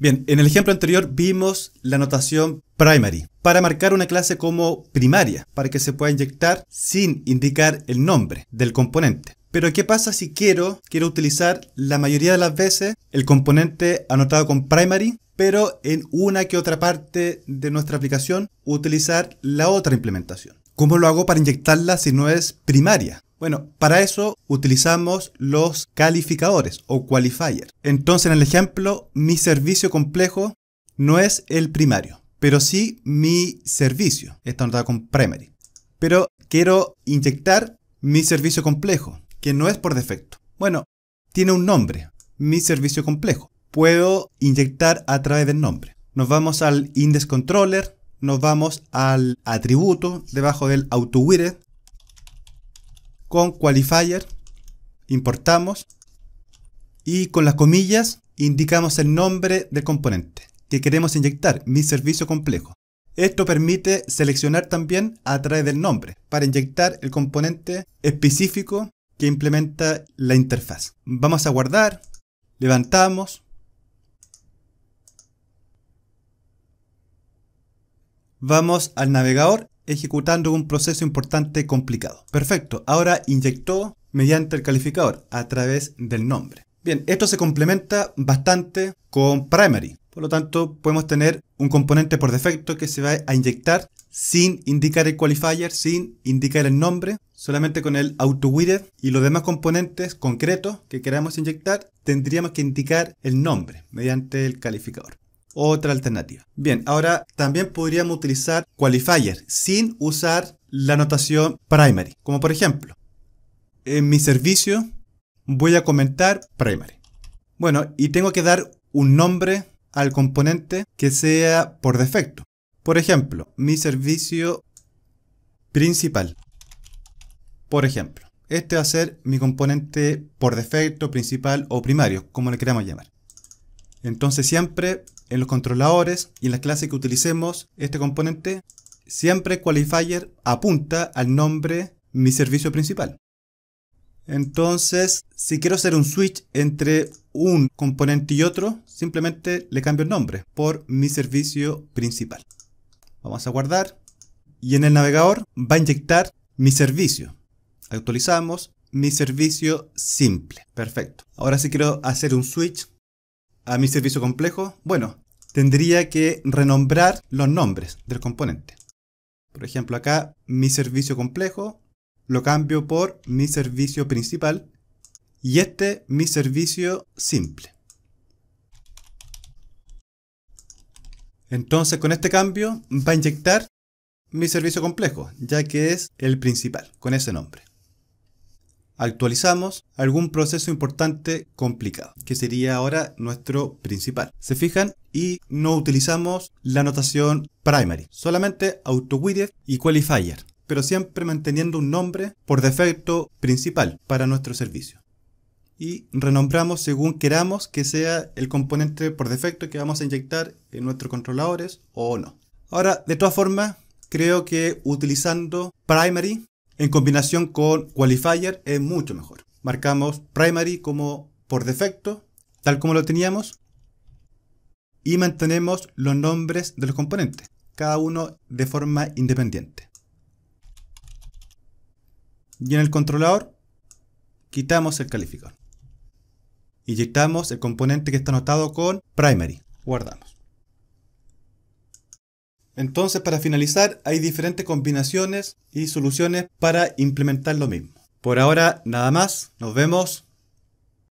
Bien, en el ejemplo anterior vimos la anotación primary para marcar una clase como primaria, para que se pueda inyectar sin indicar el nombre del componente. Pero ¿qué pasa si quiero, quiero utilizar la mayoría de las veces el componente anotado con primary, pero en una que otra parte de nuestra aplicación utilizar la otra implementación? ¿Cómo lo hago para inyectarla si no es primaria? Bueno, para eso utilizamos los calificadores o qualifier. Entonces, en el ejemplo, mi servicio complejo no es el primario, pero sí mi servicio. Está anotado con primary. Pero quiero inyectar mi servicio complejo, que no es por defecto. Bueno, tiene un nombre, mi servicio complejo. Puedo inyectar a través del nombre. Nos vamos al index controller, nos vamos al atributo debajo del auto con qualifier, importamos y con las comillas indicamos el nombre del componente que queremos inyectar, mi servicio complejo. Esto permite seleccionar también a través del nombre para inyectar el componente específico que implementa la interfaz. Vamos a guardar, levantamos. Vamos al navegador ejecutando un proceso importante complicado. Perfecto, ahora inyectó mediante el calificador a través del nombre. Bien, esto se complementa bastante con primary. Por lo tanto, podemos tener un componente por defecto que se va a inyectar sin indicar el qualifier, sin indicar el nombre, solamente con el auto y los demás componentes concretos que queramos inyectar, tendríamos que indicar el nombre mediante el calificador. Otra alternativa. Bien, ahora también podríamos utilizar qualifier sin usar la notación primary. Como por ejemplo, en mi servicio voy a comentar primary. Bueno, y tengo que dar un nombre al componente que sea por defecto. Por ejemplo, mi servicio principal. Por ejemplo, este va a ser mi componente por defecto, principal o primario, como le queramos llamar. Entonces siempre en los controladores y en la clase que utilicemos este componente, siempre qualifier apunta al nombre mi servicio principal. Entonces, si quiero hacer un switch entre un componente y otro, simplemente le cambio el nombre por mi servicio principal. Vamos a guardar y en el navegador va a inyectar mi servicio. Actualizamos mi servicio simple. Perfecto. Ahora si quiero hacer un switch a mi servicio complejo? Bueno, tendría que renombrar los nombres del componente. Por ejemplo, acá mi servicio complejo lo cambio por mi servicio principal y este mi servicio simple. Entonces con este cambio va a inyectar mi servicio complejo, ya que es el principal, con ese nombre actualizamos algún proceso importante complicado, que sería ahora nuestro principal. ¿Se fijan? Y no utilizamos la notación primary, solamente auto widget y Qualifier, pero siempre manteniendo un nombre por defecto principal para nuestro servicio. Y renombramos según queramos que sea el componente por defecto que vamos a inyectar en nuestros controladores o no. Ahora, de todas formas, creo que utilizando primary en combinación con qualifier es mucho mejor. Marcamos primary como por defecto, tal como lo teníamos, y mantenemos los nombres de los componentes, cada uno de forma independiente. Y en el controlador, quitamos el calificador. Inyectamos el componente que está anotado con primary. Guardamos. Entonces, para finalizar, hay diferentes combinaciones y soluciones para implementar lo mismo. Por ahora, nada más. Nos vemos.